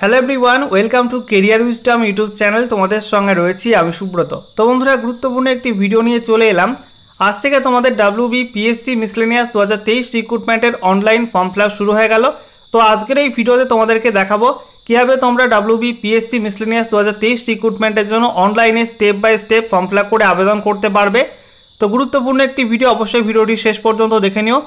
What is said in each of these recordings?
Hello everyone welcome to Career Wisdom YouTube channel তোমাদের সঙ্গে রয়েছি আমি সুব্রত তো বন্ধুরা গুরুত্বপূর্ণ একটি ভিডিও নিয়ে চলে এলাম আজ থেকে তোমাদের ডাব্লিউ বি পিএসসি মিসলেনিয়াস দু হাজার তেইশ রিক্রুটমেন্টের অনলাইন ফর্ম ফিল শুরু হয়ে গেল তো আজকের এই ভিডিওতে তোমাদেরকে দেখাবো কীভাবে তোমরা ডাব্লিউ বি পিএসসি মিসলেনিয়াস দু হাজার তেইশ রিক্রুটমেন্টের জন্য অনলাইনে step by step form fill করে আবেদন করতে পারবে তো গুরুত্বপূর্ণ একটি ভিডিও অবশ্যই ভিডিওটি শেষ পর্যন্ত দেখে নিও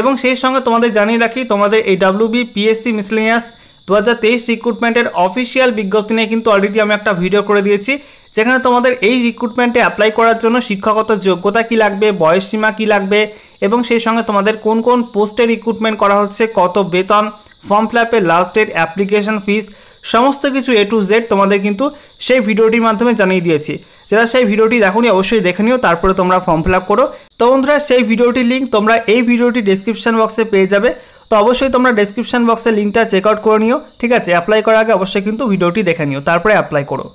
এবং সেই সঙ্গে তোমাদের জানিয়ে রাখি তোমাদের এই ডাব্লিউ বি পিএসসি মিসলেনিয়াস দু হাজার তেইশ রিক্রুটমেন্টের অফিসিয়াল বিজ্ঞপ্তি নিয়ে কিন্তু অলরেডি আমি একটা ভিডিও করে দিয়েছি যেখানে তোমাদের এই রিক্রুটমেন্টে অ্যাপ্লাই করার জন্য শিক্ষাগত যোগ্যতা কি লাগবে বয়সসীমা কি লাগবে এবং সেই সঙ্গে তোমাদের কোন কোন পোস্টে রিক্রুটমেন্ট করা হচ্ছে কত বেতন ফর্ম ফিল আপের লাস্ট ডেট অ্যাপ্লিকেশন ফিস সমস্ত কিছু এ টু জেড তোমাদের কিন্তু সেই ভিডিওটির মাধ্যমে জানিয়ে দিয়েছি যারা সেই ভিডিওটি দেখোনি অবশ্যই দেখে নিও তারপরে তোমরা ফর্ম ফিল আপ করো তো বন্ধুরা সেই ভিডিওটির লিঙ্ক তোমরা এই ভিডিওটি ডিসক্রিপশান বক্সে পেয়ে যাবে তো অবশ্যই তোমরা ডেসক্রিপশান বক্সে লিঙ্কটা চেক আউট করে নিও ঠিক আছে অ্যাপ্লাই করার আগে অবশ্যই কিন্তু ভিডিওটি দেখে নিও তারপরে অ্যাপ্লাই করো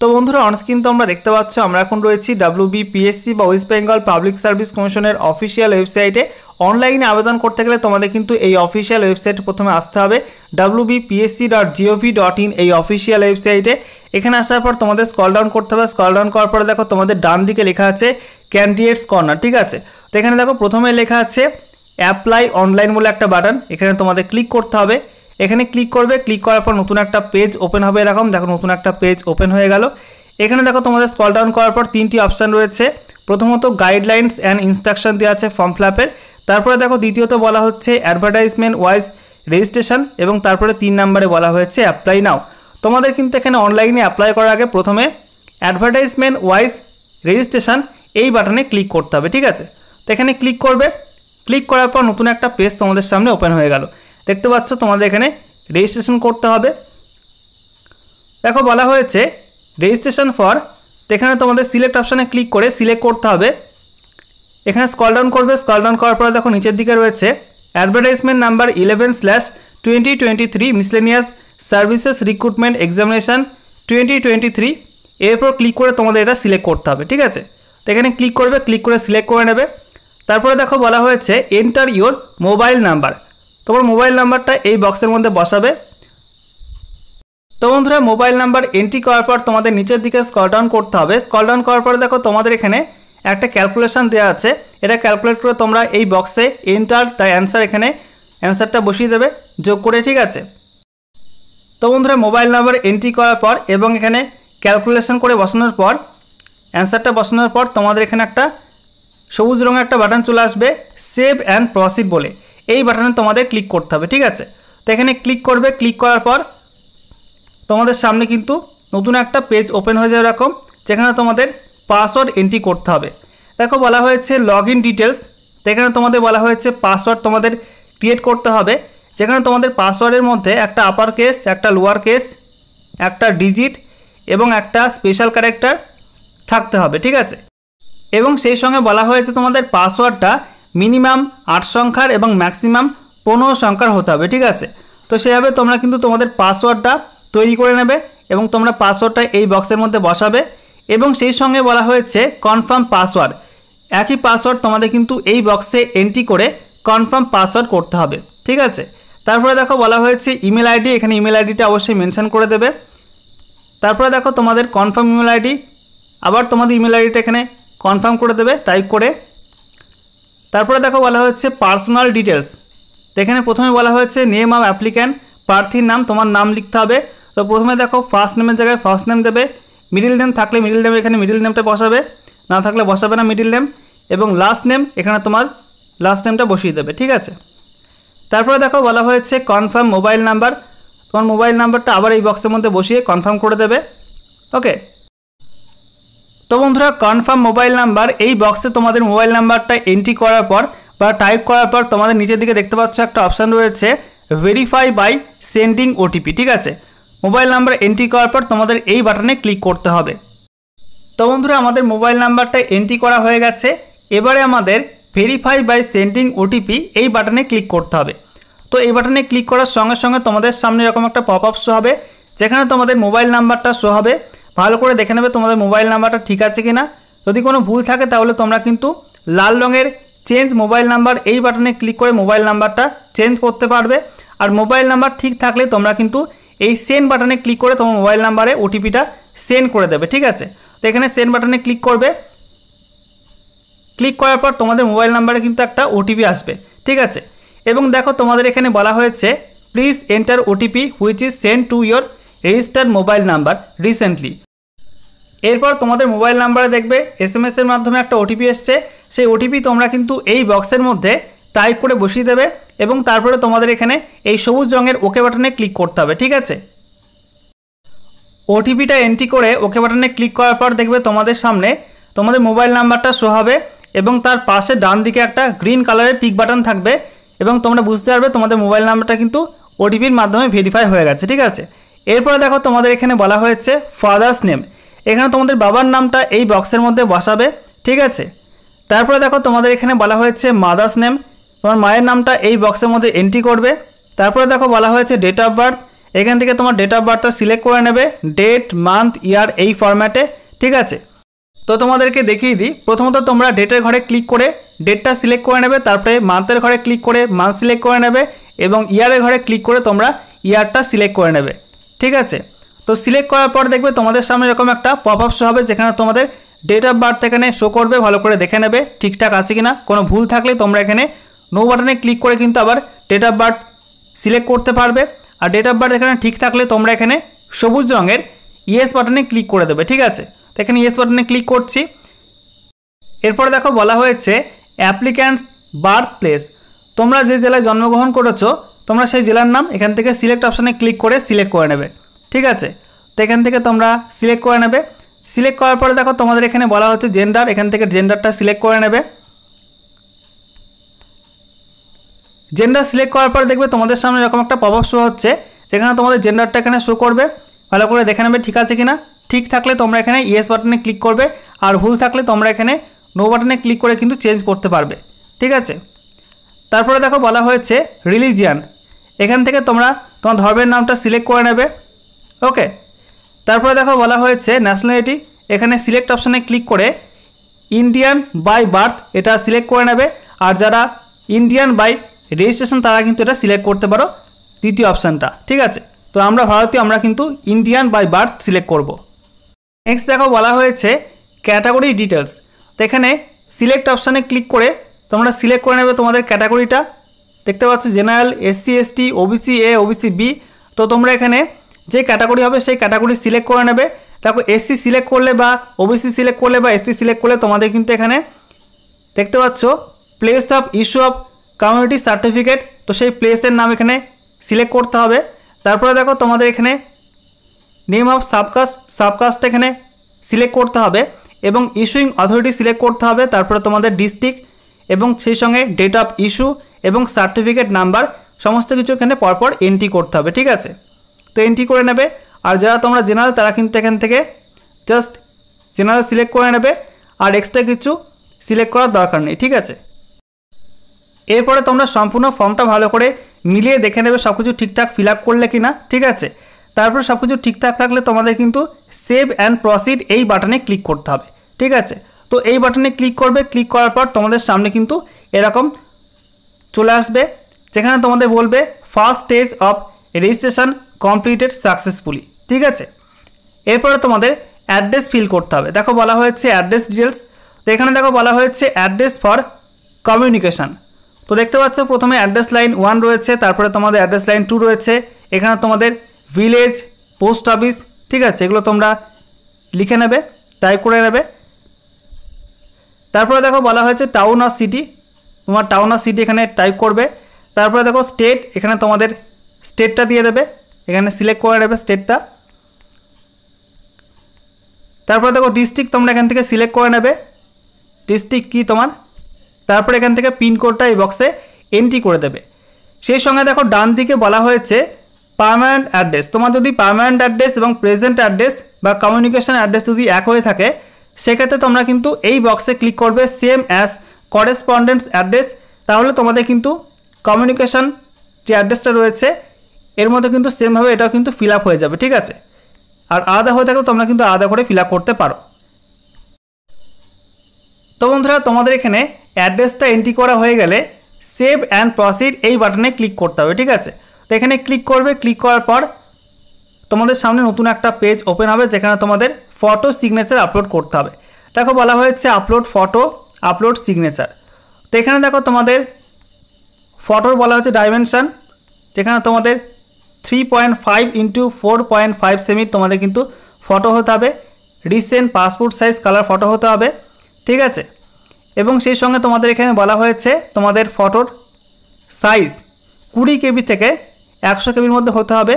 তো বন্ধুরা অনস্ক্রিন তোমরা দেখতে পাচ্ছ আমরা এখন রয়েছি ডাব্লিউ বিপিএসসি বা ওয়েস্ট বেঙ্গল পাবলিক সার্ভিস কমিশনের অফিসিয়াল ওয়েবসাইটে অনলাইনে আবেদন করতে গেলে তোমাদের কিন্তু এই অফিসিয়াল ওয়েবসাইট প্রথমে আসতে হবে W BPSC dot GOV dot in এই অফিসিয়াল ওয়েবসাইটে এখানে আসার পর তোমাদের স্কল ডাউন করতে হবে স্কল ডাউন করার পরে দেখো তোমাদের ডান দিকে লেখা আছে ক্যান্ডিডেটস কর্নার ঠিক আছে তো এখানে দেখো প্রথমে লেখা আছে অ্যাপ্লাই অনলাইন বলে একটা বাটন এখানে তোমাদের ক্লিক করতে হবে এখানে ক্লিক করবে ক্লিক করার পর নতুন একটা পেজ ওপেন হবে এরকম দেখো নতুন একটা পেজ ওপেন হয়ে গেল এখানে দেখো তোমাদের স্কল ডাউন করার পর তিনটি অপশান রয়েছে প্রথমত গাইডলাইন্স অ্যান্ড ইনস্ট্রাকশান দেওয়া আছে ফর্ম ফ্ল্যাপের তারপরে দেখো দ্বিতীয়ত বলা হচ্ছে অ্যাডভার্টাইজমেন্ট ওয়াইজ রেজিস্ট্রেশন এবং তারপরে তিন নাম্বারে বলা হয়েছে অ্যাপ্লাই নাও তোমাদের কিন্তু এখানে অনলাইনে অ্যাপ্লাই করার আগে প্রথমে অ্যাডভার্টাইজমেন্ট ওয়াইজ রেজিস্ট্রেশন এই বাটনে ক্লিক করতে হবে ঠিক আছে তো এখানে ক্লিক করবে ক্লিক করার পর নতুন একটা পেজ তোমাদের সামনে ওপেন হয়ে গেল দেখতে পাচ্ছ তোমাদের এখানে রেজিস্ট্রেশন করতে হবে দেখো বলা হয়েছে রেজিস্ট্রেশন ফর এখানে তোমাদের সিলেক্ট অপশানে ক্লিক করে সিলেক্ট করতে হবে এখানে স্কল ডাউন করবে স্কল ডাউন করার পরে দেখো নিচের দিকে রয়েছে advertisement number eleven slash twenty twenty three miscellaneous services recruitment examination twenty twenty three এরপর ক্লিক করে তোমাদের এটা সিলেক্ট করতে হবে ঠিক আছে তো এখানে ক্লিক করবে ক্লিক করে সিলেক্ট করে নেবে তারপরে দেখো বলা হয়েছে এন্টার ইউর মোবাইল নাম্বার তোমার মোবাইল নাম্বারটা এই বক্সের মধ্যে বসাবে তো বন্ধুরা মোবাইল নাম্বার এন্ট্রি করার পর তোমাদের নিচের দিকে স্কল ডাউন করতে হবে স্কল ডাউন করার পর দেখো তোমাদের এখানে একটা ক্যালকুলেশন দেওয়া আছে এটা ক্যালকুলেট করে তোমরা এই বক্সে এন্টার তাই অ্যান্সার এখানে অ্যান্সারটা বসিয়ে দেবে যোগ করে ঠিক আছে তো বন্ধুরা মোবাইল নাম্বার এন্ট্রি করার পর এবং এখানে ক্যালকুলেশন করে বসানোর পর অ্যান্সারটা বসানোর পর তোমাদের এখানে একটা সবুজ রঙের একটা বাটন চলে আসবে সেভ অ্যান্ড প্রসিড বলে এই বাটনে তোমাদের ক্লিক করতে হবে ঠিক আছে তো এখানে ক্লিক করবে ক্লিক করার পর তোমাদের সামনে কিন্তু নতুন একটা পেজ ওপেন হয়ে যাওয়ার এরকম যেখানে তোমাদের পাসওয়ার্ড এন্ট্রি করতে হবে দেখো বলা হয়েছে লগ ইন ডিটেলস যেখানে তোমাদের বলা হয়েছে পাসওয়ার্ড তোমাদের ক্রিয়েট করতে হবে যেখানে তোমাদের পাসওয়ার্ডের মধ্যে একটা আপার কেস একটা লোয়ার কেস একটা ডিজিট এবং একটা স্পেশাল ক্যারেক্টার থাকতে হবে ঠিক আছে এবং সেই সঙ্গে বলা হয়েছে তোমাদের পাসওয়ার্ডটা মিনিমাম আট সংখ্যার এবং ম্যাক্সিমাম পনেরো সংখ্যার হতে হবে ঠিক আছে তো সেভাবে তোমরা কিন্তু তোমাদের পাসওয়ার্ডটা তৈরি করে নেবে এবং তোমরা পাসওয়ার্ডটা এই বক্সের মধ্যে বসাবে এবং সেই সঙ্গে বলা হয়েছে কনফার্ম পাসওয়ার্ড একই পাসওয়ার্ড তোমাদের কিন্তু এই বক্সে এন্ট্রি করে কনফার্ম পাসওয়ার্ড করতে হবে ঠিক আছে তারপরে দেখো বলা হয়েছে ইমেল আইডি এখানে ইমেল আইডিটা অবশ্যই মেনশন করে দেবে তারপরে দেখো তোমাদের কনফার্ম ইমেল আইডি আবার তোমাদের ইমেল আইডিটা এখানে কনফার্ম করে দেবে টাইপ করে তারপরে দেখো বলা হচ্ছে পার্সোনাল ডিটেলস এখানে প্রথমে বলা হয়েছে নেম অফ অ্যাপ্লিক্যান্ট প্রার্থীর নাম তোমার নাম লিখতে হবে তো প্রথমে দেখো ফার্স্ট নেমের জায়গায় ফার্স্ট নেম দেবে মিডিল নেম থাকলে মিডিল নেম এখানে মিডিল নেমটা বসাবে না থাকলে বসাবে না মিডিল নেম এবং লাস্ট নেম এখানে তোমার লাস্ট নেমটা বসিয়ে দেবে ঠিক আছে তারপরে দেখো বলা হয়েছে কনফার্ম মোবাইল নাম্বার তোমার মোবাইল নাম্বারটা আবার এই বক্সের মধ্যে বসিয়ে কনফার্ম করে দেবে ওকে তো বন্ধুরা কনফার্ম মোবাইল নাম্বার এই বক্সে তোমাদের মোবাইল নাম্বারটা এন্ট্রি করার পর বা টাইপ করার পর তোমাদের নিচের দিকে দেখতে পাচ্ছ একটা অপশান রয়েছে ভেরিফাই বাই সেন্ডিং ওটিপি ঠিক আছে মোবাইল নাম্বার এন্ট্রি করার পর তোমাদের এই বাটনে ক্লিক করতে হবে তো বন্ধুরা আমাদের মোবাইল নাম্বারটা এন্ট্রি করা হয়ে গেছে এবারে আমাদের ভেরিফাই বাই সেন্ডিং ওটিপি এই বাটনে ক্লিক করতে হবে তো এই বাটনে ক্লিক করার সঙ্গে সঙ্গে তোমাদের সামনে এরকম একটা পপ আপ শো হবে যেখানে তোমাদের মোবাইল নাম্বারটা শো হবে ভালো করে দেখে নেবে তোমাদের মোবাইল নাম্বারটা ঠিক আছে কি না যদি কোনো ভুল থাকে তাহলে তোমরা কিন্তু লাল রঙের চেঞ্জ মোবাইল নাম্বার এই বাটনে ক্লিক করে মোবাইল নাম্বারটা চেঞ্জ করতে পারবে আর মোবাইল নাম্বার ঠিক থাকলে তোমরা কিন্তু এই সেন্ড বাটনে ক্লিক করে তোমার মোবাইল নাম্বারে ওটিপিটা সেন্ড করে দেবে ঠিক আছে তো এখানে সেন্ড বাটনে ক্লিক করবে ক্লিক করার পর তোমাদের মোবাইল নাম্বারে কিন্তু একটা ওটিপি আসবে ঠিক আছে এবং দেখো তোমাদের এখানে বলা হয়েছে please enter OTP which is send to your registered mobile number recently এরপর তোমাদের মোবাইল নাম্বারে দেখবে এস এম এর মাধ্যমে একটা ওটিপি এসছে সেই ওটিপি তোমরা কিন্তু এই বক্সের মধ্যে টাইপ করে বসিয়ে দেবে এবং তারপরে তোমাদের এখানে এই সবুজ রঙের ওকে বাটনে ক্লিক করতে হবে ঠিক আছে ওটিপিটা এন্ট্রি করে ওকে বাটনে ক্লিক করার পর দেখবে তোমাদের সামনে তোমাদের মোবাইল নাম্বারটা শো হবে এবং তার পাশে ডান দিকে একটা গ্রিন কালারের টিক বাটন থাকবে এবং তোমরা বুঝতে পারবে তোমাদের মোবাইল নাম্বারটা কিন্তু ওটিপির মাধ্যমে ভেরিফাই হয়ে গেছে ঠিক আছে এরপরে দেখো তোমাদের এখানে বলা হয়েছে ফাদার্স নেম এখানে তোমাদের বাবার নামটা এই বক্সের মধ্যে বসাবে ঠিক আছে তারপরে দেখো তোমাদের এখানে বলা হয়েছে মাদার্স নেম তোমার মায়ের নামটা এই বক্সের মধ্যে এন্ট্রি করবে তারপরে দেখো বলা হয়েছে ডেট অফ বার্থ এখান থেকে তোমার ডেট অফ বার্থটা সিলেক্ট করে নেবে ডেট মান্থ ইয়ার এই ফরম্যাটে ঠিক আছে তো তোমাদেরকে দেখিয়ে দিই প্রথমত তোমরা ডেটের ঘরে ক্লিক করে ডেটটা সিলেক্ট করে নেবে তারপরে মান্থের ঘরে ক্লিক করে মান্থ সিলেক্ট করে নেবে এবং ইয়ারের ঘরে ক্লিক করে তোমরা ইয়ারটা সিলেক্ট করে নেবে ঠিক আছে তো সিলেক্ট করার পর দেখবে তোমাদের সামনে এরকম একটা পপ আপ শো হবে যেখানে তোমাদের ডেট অফ বার্থ এখানে শো করবে ভালো করে দেখে নেবে ঠিকঠাক আছে কিনা কোনো ভুল থাকলে তোমরা এখানে নো বাটনে ক্লিক করে কিন্তু আবার ডেট অফ বার্থ সিলেক্ট করতে পারবে আর ডেট অফ বার্থ এখানে ঠিক থাকলে তোমরা এখানে সবুজ রঙের ইয়েস বাটনে ক্লিক করে দেবে ঠিক আছে তো এখানে ইয়েস বাটনে ক্লিক করছি এরপর দেখো বলা হয়েছে অ্যাপ্লিক্যান্টস বার্থ প্লেস তোমরা যে জেলায় জন্মগ্রহণ করেছো তোমরা সেই জেলার নাম এখান থেকে সিলেক্ট অপশানে ক্লিক করে সিলেক্ট করে নেবে ঠিক আছে তো এখান থেকে তোমরা সিলেক্ট করে নেবে সিলেক্ট করার পরে দেখো তোমাদের এখানে বলা হচ্ছে জেন্ডার এখান থেকে জেন্ডারটা সিলেক্ট করে নেবে জেন্ডার সিলেক্ট করার পরে দেখবে তোমাদের সামনে এরকম একটা প্রভাব শো হচ্ছে যেখানে তোমাদের জেন্ডারটা এখানে শো করবে ভালো করে দেখে নেবে ঠিক আছে কিনা ঠিক থাকলে তোমরা এখানে ইয়েস বাটনে ক্লিক করবে আর ভুল থাকলে তোমরা এখানে নো বাটনে ক্লিক করে কিন্তু চেঞ্জ করতে পারবে ঠিক আছে তারপরে দেখো বলা হয়েছে রিলিজিয়ান এখান থেকে তোমরা তোমার ধর্মের নামটা সিলেক্ট করে নেবে ওকে তারপরে দেখো বলা হয়েছে ন্যাশনালিটি এখানে সিলেক্ট অপশানে ক্লিক করে ইন্ডিয়ান বাই বার্থ এটা সিলেক্ট করে নেবে আর যারা ইন্ডিয়ান বাই রেজিস্ট্রেশন তারা কিন্তু এটা সিলেক্ট করতে পারো দ্বিতীয় অপশানটা ঠিক আছে তো আমরা ভারতীয় আমরা কিন্তু ইন্ডিয়ান বাই বার্থ সিলেক্ট করব। নেক্সট দেখো বলা হয়েছে ক্যাটাগরি ডিটেলস তো এখানে সিলেক্ট অপশানে ক্লিক করে তোমরা সিলেক্ট করে নেবে তোমাদের ক্যাটাগরিটা দেখতে পাচ্ছ general SC ST OBC A OBC B তো তোমরা এখানে যে ক্যাটাগরি হবে সেই ক্যাটাগরি সিলেক্ট করে নেবে তারপর এসসি সিলেক্ট করলে বা ওবিসি সিলেক্ট করলে বা এসসি সিলেক্ট করলে তোমাদের কিন্তু এখানে দেখতে পাচ্ছ place of issue of community certificate তো সেই প্লেসের নাম এখানে সিলেক্ট করতে হবে তারপরে দেখো তোমাদের এখানে নেম অফ সাবকাস্ট সাবকাস্ট এখানে সিলেক্ট করতে হবে এবং ইস্যুইং অথরিটি সিলেক্ট করতে হবে তারপরে তোমাদের ডিস্ট্রিক্ট এবং সেই সঙ্গে ডেট অফ ইস্যু এবং সার্টিফিকেট নাম্বার সমস্ত কিছু এখানে পরপর এন্ট্রি করতে হবে ঠিক আছে তো এন্ট্রি করে নেবে আর যারা তোমরা জেনারেল তারা কিন্তু এখান থেকে জাস্ট জেনারেল সিলেক্ট করে নেবে আর এক্সট্রা কিছু সিলেক্ট করার দরকার নেই ঠিক আছে এরপরে তোমরা সম্পূর্ণ ফর্মটা ভালো করে মিলিয়ে দেখে নেবে সব কিছু ঠিকঠাক ফিল আপ করলে কি না ঠিক আছে তারপরে সব কিছু ঠিকঠাক থাকলে তোমাদের কিন্তু সেভ অ্যান্ড প্রসিড এই বাটনে ক্লিক করতে হবে ঠিক আছে তো এই বাটনে ক্লিক করবে ক্লিক করার পর তোমাদের সামনে কিন্তু এরকম চলে আসবে যেখানে তোমাদের বলবে first stage of registration completed successfully ঠিক আছে এরপরে তোমাদের অ্যাড্রেস ফিল করতে হবে দেখো বলা হয়েছে অ্যাড্রেস ডিটেলস তো এখানে দেখো বলা হয়েছে অ্যাড্রেস ফর কমিউনিকেশান তো দেখতে পাচ্ছ প্রথমে অ্যাড্রেস লাইন ওয়ান রয়েছে তারপরে তোমাদের অ্যাড্রেস লাইন টু রয়েছে এখানে তোমাদের ভিলেজ পোস্ট অফিস ঠিক আছে এগুলো তোমরা লিখে নেবে টাইপ করে নেবে তারপরে দেখো বলা হয়েছে টাউন অর সিটি তোমার টাউন অর সিটি এখানে টাইপ করবে তারপরে দেখো স্টেট এখানে তোমাদের স্টেটটা দিয়ে দেবে এখানে সিলেক্ট করে নেবে স্টেটটা তারপরে দেখো ডিস্ট্রিক্ট তোমরা এখান থেকে সিলেক্ট করে নেবে ডিস্ট্রিক্ট কি তোমার তারপরে এখান থেকে পিনকোডটা এই বক্সে এন্ট্রি করে দেবে সেই সঙ্গে দেখো ডান দিকে বলা হয়েছে পারমানেন্ট অ্যাড্রেস তোমার যদি পারমানেন্ট অ্যাড্রেস এবং প্রেজেন্ট অ্যাড্রেস বা কমিউনিকেশান অ্যাড্রেস যদি এক হয়ে থাকে সেক্ষেত্রে তোমরা কিন্তু এই বক্সে ক্লিক করবে সেম অ্যাস করেসপন্ডেন্স অ্যাড্রেস তাহলে তোমাদের কিন্তু কমিউনিকেশান যে অ্যাড্রেসটা রয়েছে এর মধ্যে কিন্তু সেমভাবে এটাও কিন্তু ফিল হয়ে যাবে ঠিক আছে আর আলাদা হয়ে থাকলে তোমরা কিন্তু আলাদা করে ফিল করতে পারো তো বন্ধুরা তোমাদের এখানে অ্যাড্রেসটা এন্ট্রি করা হয়ে গেলে সেভ অ্যান্ড প্রসিড এই বাটনে ক্লিক করতে হবে ঠিক আছে তো এখানে ক্লিক করবে ক্লিক করার পর তোমাদের সামনে নতুন একটা পেজ ওপেন হবে যেখানে তোমাদের ফটো সিগনেচার আপলোড করতে হবে দেখো বলা হয়েছে আপলোড ফটো আপলোড সিগনেচার তো এখানে দেখো তোমাদের ফটোর বলা হচ্ছে ডাইমেনশান যেখানে তোমাদের three point five into four point five semi তোমাদের কিন্তু ফটো হতে হবে recent passport size colour photo হতে হবে ঠিক আছে এবং সেই সঙ্গে তোমাদের এখানে বলা হয়েছে তোমাদের ফটোর সাইজ কুড়ি কেবি থেকে একশো কেবির মধ্যে হতে হবে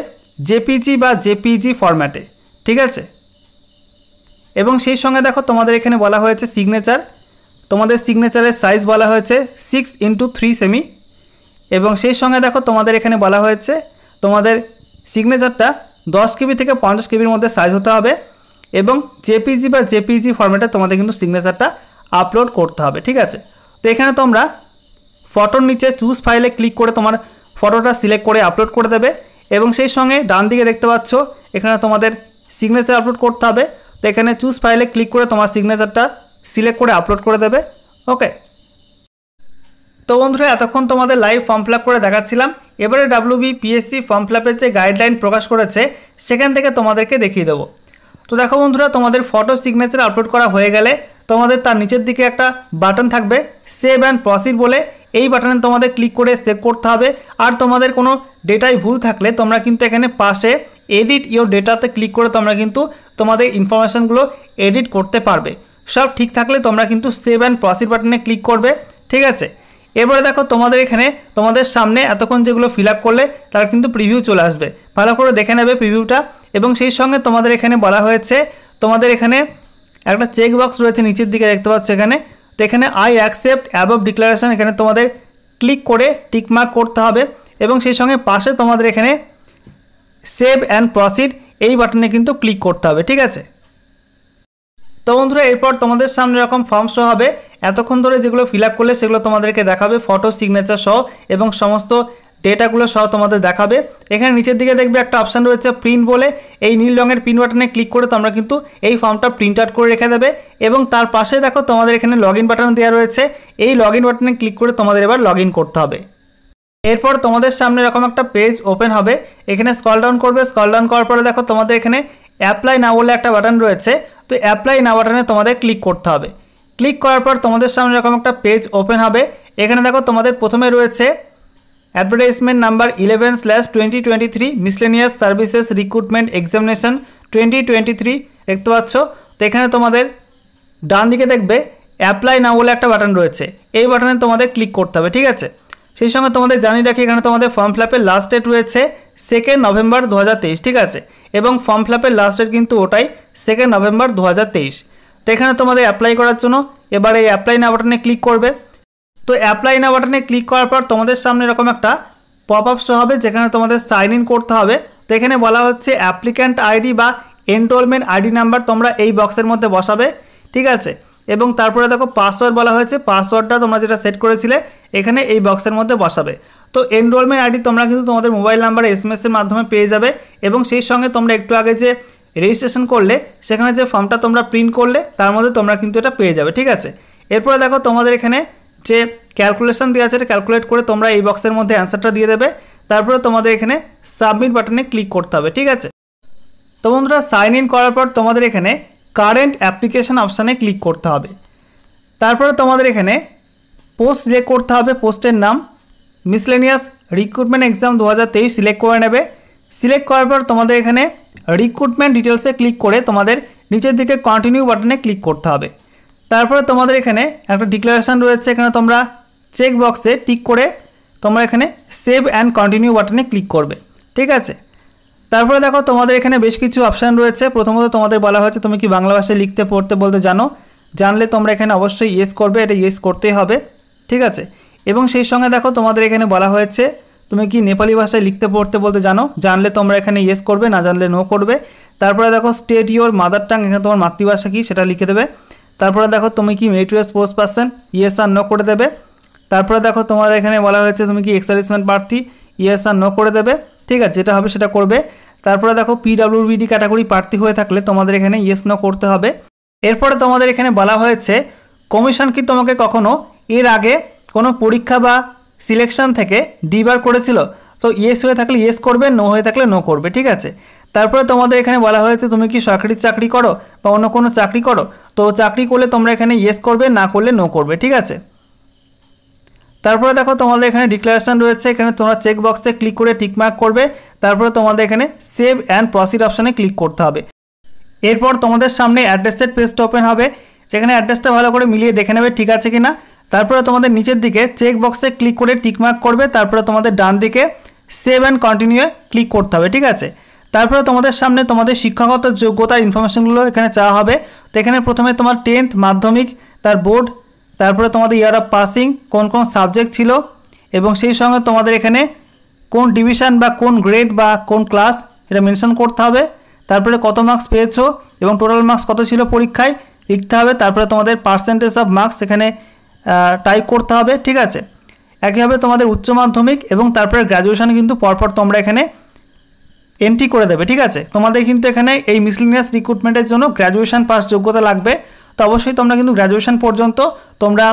জেপিজি বা জেপিজি ফরম্যাটে ঠিক আছে এবং সেই সঙ্গে দেখো তোমাদের এখানে বলা হয়েছে সিগনেচার তোমাদের সিগনেচারের সাইজ বলা হয়েছে সিক্স ইন্টু থ্রি সেমি এবং সেই সঙ্গে দেখো তোমাদের এখানে বলা হয়েছে তোমাদের সিগনেচারটা দশ কেবি থেকে পঞ্চাশ কেবির মধ্যে সাইজ হতে হবে এবং জেপিজি বা জেপিজি ফর্ম্যাটে তোমাদের কিন্তু সিগনেচারটা আপলোড করতে হবে ঠিক আছে তো এখানে তোমরা ফটোর নিচে চুজ ফাইলে ক্লিক করে তোমার ফটোটা সিলেক্ট করে আপলোড করে দেবে এবং সেই সঙ্গে ডান দিকে দেখতে পাচ্ছ এখানে তোমাদের সিগনেচার আপলোড করতে হবে তো এখানে চুজ ফাইলে ক্লিক করে তোমার সিগনেচারটা সিলেক্ট করে আপলোড করে দেবে ওকে তো বন্ধুরা এতক্ষণ তোমাদের লাইভ ফর্ম ফিল করে দেখাচ্ছিলাম এবারে ডাব্লিউ পিএসসি ফর্ম ফিল যে গাইডলাইন প্রকাশ করেছে সেখান থেকে তোমাদেরকে দেখিয়ে দেবো তো দেখো বন্ধুরা তোমাদের ফটো সিগনেচার আপলোড করা হয়ে গেলে তোমাদের তার নিচের দিকে একটা বাটন থাকবে সেভ অ্যান্ড প্রসিড বলে এই বাটনে তোমাদের ক্লিক করে সেভ করতে হবে আর তোমাদের কোনো ডেটাই ভুল থাকলে তোমরা কিন্তু এখানে পাশে এডিট ইউর ডেটাতে ক্লিক করে তোমরা কিন্তু তোমাদের ইনফরমেশানগুলো এডিট করতে পারবে সব ঠিক থাকলে তোমরা কিন্তু সেভ অ্যান্ড প্রসিড বাটনে ক্লিক করবে ঠিক আছে এবারে দেখো তোমাদের এখানে তোমাদের সামনে এতক্ষণ যেগুলো ফিল করলে তার কিন্তু প্রিভিউ চলে আসবে ভালো করে দেখে নেবে প্রিভিউটা এবং সেই সঙ্গে তোমাদের এখানে বলা হয়েছে তোমাদের এখানে একটা চেক বক্স রয়েছে নিচের দিকে দেখতে পাচ্ছ এখানে তো এখানে আই অ্যাকসেপ্ট অ্যাবভ ডিক্লারেশন এখানে তোমাদের ক্লিক করে টিকমার্ক করতে হবে এবং সেই সঙ্গে পাশে তোমাদের এখানে সেভ অ্যান্ড প্রসিড এই বাটনে কিন্তু ক্লিক করতে হবে ঠিক আছে তো বন্ধুরা এরপর তোমাদের সামনে এরকম ফর্ম শো হবে এতক্ষণ ধরে যেগুলো ফিল করলে সেগুলো তোমাদেরকে দেখাবে ফটো সিগনেচার সহ এবং সমস্ত ডেটাগুলো সহ তোমাদের দেখাবে এখানে নিচের দিকে দেখবে একটা অপশান রয়েছে প্রিন্ট বলে এই নীল রঙের প্রিন্ট বাটনে ক্লিক করে তোমরা কিন্তু এই ফর্মটা প্রিন্ট আউট করে রেখে দেবে এবং তার পাশে দেখো তোমাদের এখানে লগ ইন বাটন দেওয়া রয়েছে এই লগ ইন বাটনে ক্লিক করে তোমাদের এবার লগ ইন করতে হবে এরপর তোমাদের সামনে এরকম একটা পেজ ওপেন হবে এখানে স্কল ডাউন করবে স্কল ডাউন করার পরে দেখো তোমাদের এখানে অ্যাপ্লাই না বলে একটা বাটন রয়েছে তো অ্যাপ্লাই না বাটনে তোমাদের ক্লিক করতে হবে ক্লিক করার পর তোমাদের সামনে এরকম একটা পেজ ওপেন হবে এখানে দেখো তোমাদের প্রথমে রয়েছে advertisement number eleven slash twenty twenty three miscellaneous services recruitment examination twenty twenty three দেখতে পাচ্ছ তো এখানে তোমাদের ডান দিকে দেখবে অ্যাপ্লাই না বলে একটা বাটন রয়েছে এই বাটনে তোমাদের ক্লিক করতে হবে ঠিক আছে সেই সঙ্গে তোমাদের জানিয়ে রাখি এখানে তোমাদের ফর্ম ফ্ল্যাপের লাস্ট ডেট রয়েছে সেকেন্ড নভেম্বর দু ঠিক আছে এবং ফর্ম ফ্ল্যাপের লাস্ট ডেট কিন্তু ওটাই সেকেন্ড নভেম্বর দু তো এখানে তোমাদের অ্যাপ্লাই করার জন্য এবার এই অ্যাপ্লাই না বাটনে ক্লিক করবে তো অ্যাপ্লাই না বাটনে ক্লিক করার পর তোমাদের সামনে এরকম একটা পপ আপ শো হবে যেখানে তোমাদের সাইন ইন করতে হবে তো এখানে বলা হচ্ছে অ্যাপ্লিক্যান্ট আইডি বা এনরোলমেন্ট আইডি নাম্বার তোমরা এই বক্সের মধ্যে বসাবে ঠিক আছে এবং তারপরে দেখো পাসওয়ার্ড বলা হয়েছে পাসওয়ার্ডটা তোমরা যেটা সেট করেছিলে এখানে এই বক্সের মধ্যে বসাবে তো এনরোলমেন্ট আইডি তোমরা কিন্তু তোমাদের মোবাইল নাম্বার এস এর মাধ্যমে পেয়ে যাবে এবং সেই সঙ্গে তোমরা একটু আগে যে রেজিস্ট্রেশন করলে সেখানে যে ফর্মটা তোমরা প্রিন্ট করলে তার মধ্যে তোমরা কিন্তু এটা পেয়ে যাবে ঠিক আছে এরপরে দেখো তোমাদের এখানে যে ক্যালকুলেশান দেওয়া আছে ক্যালকুলেট করে তোমরা এই বক্সের মধ্যে অ্যান্সারটা দিয়ে দেবে তারপরে তোমাদের এখানে সাবমিট বাটনে ক্লিক করতে হবে ঠিক আছে তো বন্ধুরা সাইন ইন করার পর তোমাদের এখানে কারেন্ট অ্যাপ্লিকেশান অপশানে ক্লিক করতে হবে তারপরে তোমাদের এখানে পোস্ট সিলেক্ট করতে হবে পোস্টের নাম মিসলেনিয়াস রিক্রুটমেন্ট এক্সাম দু সিলেক্ট করে নেবে সিলেক্ট করার পর তোমাদের এখানে রিক্রুটমেন্ট ডিটেলসে ক্লিক করে তোমাদের নিচের দিকে কন্টিনিউ বাটনে ক্লিক করতে হবে তারপরে তোমাদের এখানে একটা ডিক্লারেশান রয়েছে এখানে তোমরা চেক বক্সে টিক করে তোমরা এখানে সেভ অ্যান্ড কন্টিনিউ বাটনে ক্লিক করবে ঠিক আছে তারপরে দেখো তোমাদের এখানে বেশ কিছু অপশান রয়েছে প্রথমত তোমাদের বলা হয়েছে তুমি কি বাংলা ভাষায় লিখতে পড়তে বলতে জানো জানলে তোমরা এখানে অবশ্যই ইয়েস করবে এটা ইয়েস করতেই হবে ঠিক আছে এবং সেই সঙ্গে দেখো তোমাদের এখানে বলা হয়েছে তুমি কি নেপালি ভাষায় লিখতে পড়তে বলতে জানো জানলে তোমরা এখানে ইয়েস করবে না জানলে নো করবে তারপরে দেখো স্টেট ইউর মাদার টাং এখানে তোমার মাতৃভাষা কী সেটা লিখে দেবে তারপরে দেখো তুমি কি মেরিটোরিয়াস পোস্ট পাচ্ছেন ইয়েস আর নো করে দেবে তারপরে দেখো তোমার এখানে বলা হয়েছে তুমি কি এক্সারিসমেন্ট প্রার্থী ইয়েস আর নো করে দেবে ঠিক আছে যেটা হবে সেটা করবে তারপরে দেখো পিডাব্লিউবিডি ক্যাটাগরি প্রার্থী হয়ে থাকলে তোমাদের এখানে ইয়েস নো করতে হবে এরপরে তোমাদের এখানে বলা হয়েছে কমিশন কি তোমাকে কখনো এর আগে কোনো পরীক্ষা বা সিলেকশন থেকে ডিবার করেছিল তো ইয়েস হয়ে থাকলে ইয়েস করবে নো হয়ে থাকলে নো করবে ঠিক আছে তারপরে তোমাদের এখানে বলা হয়েছে তুমি কি সরকারি চাকরি করো বা অন্য কোনো চাকরি করো তো চাকরি করলে তোমরা এখানে ইয়েস করবে না করলে নো করবে ঠিক আছে তারপরে দেখো তোমাদের এখানে ডিক্লারেশন রয়েছে এখানে তোমরা চেক বক্সে ক্লিক করে টিকমার্ক করবে তারপরে তোমাদের এখানে সেভ অ্যান্ড প্রসিড অপশানে ক্লিক করতে হবে এরপর তোমাদের সামনে অ্যাড্রেসের পেজটা ওপেন হবে যেখানে অ্যাড্রেসটা ভালো করে মিলিয়ে দেখে নেবে ঠিক আছে কি না তারপরে তোমাদের নিচের দিকে চেক বক্সে ক্লিক করে টিকমার্ক করবে তারপরে তোমাদের ডান দিকে সেভ অ্যান্ড কন্টিনিউয়ে ক্লিক করতে হবে ঠিক আছে তারপরে তোমাদের সামনে তোমাদের শিক্ষাগত যোগ্যতার ইনফরমেশনগুলো এখানে চাওয়া হবে তো এখানে প্রথমে তোমার টেন্থ মাধ্যমিক তার বোর্ড তারপরে তোমাদের ইয়ার অফ পাসিং কোন কোন সাবজেক্ট ছিল এবং সেই সঙ্গে তোমাদের এখানে কোন ডিভিশন বা কোন গ্রেড বা কোন ক্লাস এটা মেনশন করতে হবে তারপরে কত মার্কস পেয়েছো এবং টোটাল মার্কস কত ছিল পরীক্ষায় লিখতে হবে তারপরে তোমাদের পার্সেন্টেজ অফ মার্কস এখানে টাইপ করতে হবে ঠিক আছে একইভাবে তোমাদের উচ্চ মাধ্যমিক এবং তারপরে গ্র্যাজুয়েশন কিন্তু পরপর তোমরা এখানে এন্ট্রি করে দেবে ঠিক আছে তোমাদের কিন্তু এখানে এই মিসলিনিয়াস রিক্রুটমেন্টের জন্য গ্র্যাজুয়েশান পাস যোগ্যতা লাগবে তো অবশ্যই তোমরা কিন্তু গ্র্যাজুয়েশান পর্যন্ত তোমরা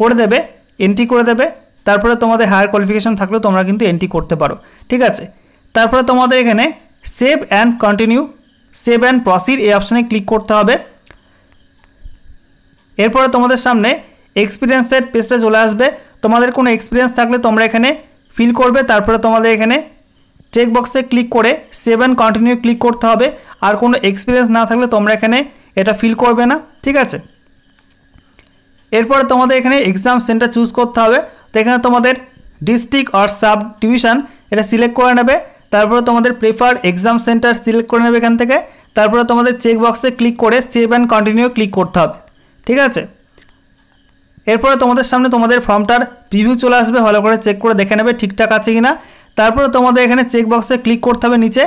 করে দেবে এন্ট্রি করে দেবে তারপরে তোমাদের হায়ার কোয়ালিফিকেশান থাকলে তোমরা কিন্তু এন্ট্রি করতে পারো ঠিক আছে তারপরে তোমাদের এখানে save and continue save and proceed এই অপশানে ক্লিক করতে হবে এরপরে তোমাদের সামনে এক্সপিরিয়েন্সের পেজটা চলে আসবে তোমাদের কোনো এক্সপিরিয়েন্স থাকলে তোমরা এখানে ফিল করবে তারপরে তোমাদের এখানে চেকবক্সে ক্লিক করে সেভ অ্যান্ড কন্টিনিউ ক্লিক করতে হবে আর কোনো এক্সপিরিয়েন্স না থাকলে তোমরা এখানে এটা ফিল করবে না ঠিক আছে এরপরে তোমাদের এখানে এক্সাম সেন্টার চুজ করতে হবে তো এখানে তোমাদের ডিস্ট্রিক্ট আর সাব ডিভিশন এটা সিলেক্ট করে নেবে তারপরে তোমাদের প্রেফার এক্সাম সেন্টার সিলেক্ট করে নেবে এখান থেকে তারপরে তোমাদের চেকবক্সে ক্লিক করে সেভ অ্যান্ড কন্টিনিউ ক্লিক করতে হবে ঠিক আছে এরপরে তোমাদের সামনে তোমাদের ফর্মটার প্রিভিউ চলে আসবে ভালো করে চেক করে দেখে নেবে ঠিকঠাক আছে কি না তারপরে তোমাদের এখানে চেকবক্সে ক্লিক করতে হবে নিচে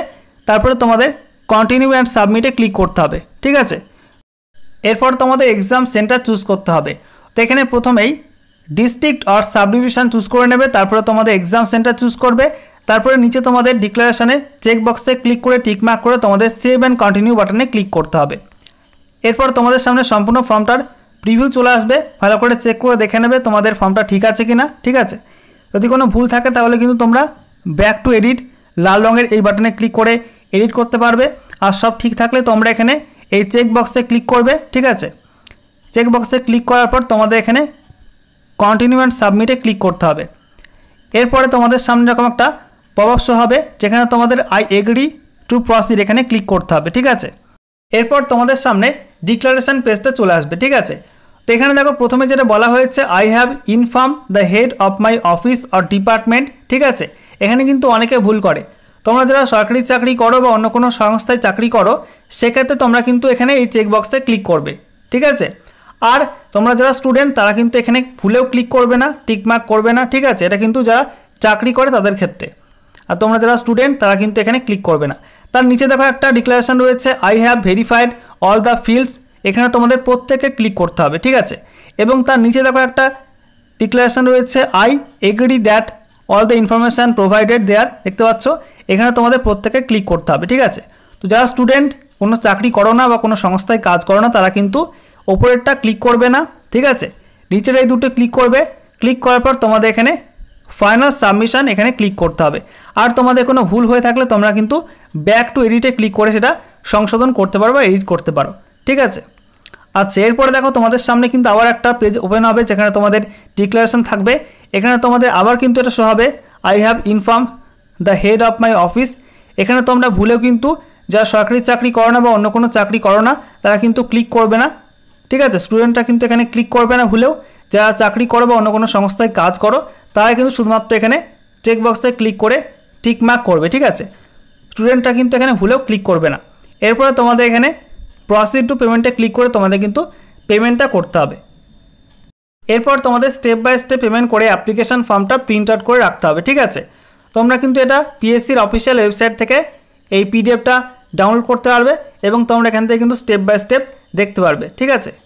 তারপরে তোমাদের কন্টিনিউ অ্যান্ড সাবমিটে ক্লিক করতে হবে ঠিক আছে এরপর তোমাদের এক্সাম সেন্টার চুজ করতে হবে তো এখানে প্রথমেই district or subdivision choose করে নেবে তারপরে তোমাদের এক্সাম সেন্টার চুজ করবে তারপরে নিচে তোমাদের ডিক্লারেশানে চেকবক্সে ক্লিক করে টিকমার্ক করে তোমাদের সেভ অ্যান্ড কন্টিনিউ বাটনে ক্লিক করতে হবে এরপর তোমাদের সামনে সম্পূর্ণ ফর্মটার প্রিভিউ চলে আসবে ভালো করে চেক করে দেখে নেবে তোমাদের ফর্মটা ঠিক আছে কি না ঠিক আছে যদি কোনো ভুল থাকে তাহলে কিন্তু তোমরা ব্যাক টু এডিট লাল রঙের এই বাটনে ক্লিক করে এডিট করতে পারবে আর সব ঠিক থাকলে তোমরা এখানে এই চেক বক্সে ক্লিক করবে ঠিক আছে চেক বক্সে ক্লিক করার পর তোমাদের এখানে কন্টিনিউ অ্যান্ড সাবমিটে ক্লিক করতে হবে এরপরে তোমাদের সামনে এরকম একটা পবাবশো হবে যেখানে তোমাদের আই এগ্রি টু প্রসিড এখানে ক্লিক করতে হবে ঠিক আছে এরপর তোমাদের সামনে ডিক্লারেশন পেজটা চলে আসবে ঠিক আছে তো এখানে দেখো প্রথমে যেটা বলা হয়েছে I have inform the head of my office or department ঠিক আছে এখানে কিন্তু অনেকে ভুল করে তোমরা যারা সরকারি চাকরি করো বা অন্য কোনো সংস্থায় চাকরি করো সেক্ষেত্রে তোমরা কিন্তু এখানে এই চেকবক্সে ক্লিক করবে ঠিক আছে আর তোমরা যারা স্টুডেন্ট তারা কিন্তু এখানে ভুলেও ক্লিক করবে না টিকমার্ক করবে না ঠিক আছে এটা কিন্তু যারা চাকরি করে তাদের ক্ষেত্রে আর তোমরা যারা স্টুডেন্ট তারা কিন্তু এখানে ক্লিক করবে না তার নিচে দেখো একটা ডিক্লারেশন রয়েছে I have verified all the fields এখানে তোমাদের প্রত্যেকে ক্লিক করতে হবে ঠিক আছে এবং তার নিচে দেখো একটা ডিক্লারেশন রয়েছে I agree that all the information provided there দেখতে পাচ্ছ এখানে তোমাদের প্রত্যেকে ক্লিক করতে হবে ঠিক আছে তো যারা স্টুডেন্ট কোনো চাকরি করো না বা কোনো সংস্থায় কাজ করো না তারা কিন্তু ওপরেরটা ক্লিক করবে না ঠিক আছে নিচের এই দুটো ক্লিক করবে ক্লিক করার পর তোমাদের এখানে ফাইনাল সাবমিশান এখানে ক্লিক করতে হবে আর তোমাদের কোনো ভুল হয়ে থাকলে তোমরা কিন্তু ব্যাক টু এডিটে ক্লিক করে সেটা সংশোধন করতে পারো বা এডিট করতে পারো ঠিক আছে আচ্ছা এরপরে দেখো তোমাদের সামনে কিন্তু আবার একটা পেজ ওপেন হবে যেখানে তোমাদের ডিক্লারেশন থাকবে এখানে তোমাদের আবার কিন্তু এটা শো হবে I have inform the head of my office এখানে তোমরা ভুলেও কিন্তু যারা সরকারি চাকরি করো না বা অন্য কোনো চাকরি করো না তারা কিন্তু ক্লিক করবে না ঠিক আছে স্টুডেন্টরা কিন্তু এখানে ক্লিক করবে না ভুলেও যারা চাকরি করো বা অন্য কোনো সংস্থায় কাজ করো তারা কিন্তু শুধুমাত্র এখানে চেকবক্সে ক্লিক করে টিকমার্ক করবে ঠিক আছে স্টুডেন্টরা কিন্তু এখানে ভুলেও ক্লিক করবে না এরপরে তোমাদের এখানে প্রসিড টু পেমেন্টে ক্লিক করে তোমাদের কিন্তু পেমেন্টটা করতে হবে এরপর তোমাদের স্টেপ বাই স্টেপ পেমেন্ট করে অ্যাপ্লিকেশান ফর্মটা প্রিন্ট আউট করে রাখতে হবে ঠিক আছে তোমরা কিন্তু এটা পিএসসির অফিসিয়াল ওয়েবসাইট থেকে এই পিডিএফটা ডাউনলোড করতে পারবে এবং তোমরা এখান থেকে কিন্তু স্টেপ বাই স্টেপ দেখতে পারবে ঠিক আছে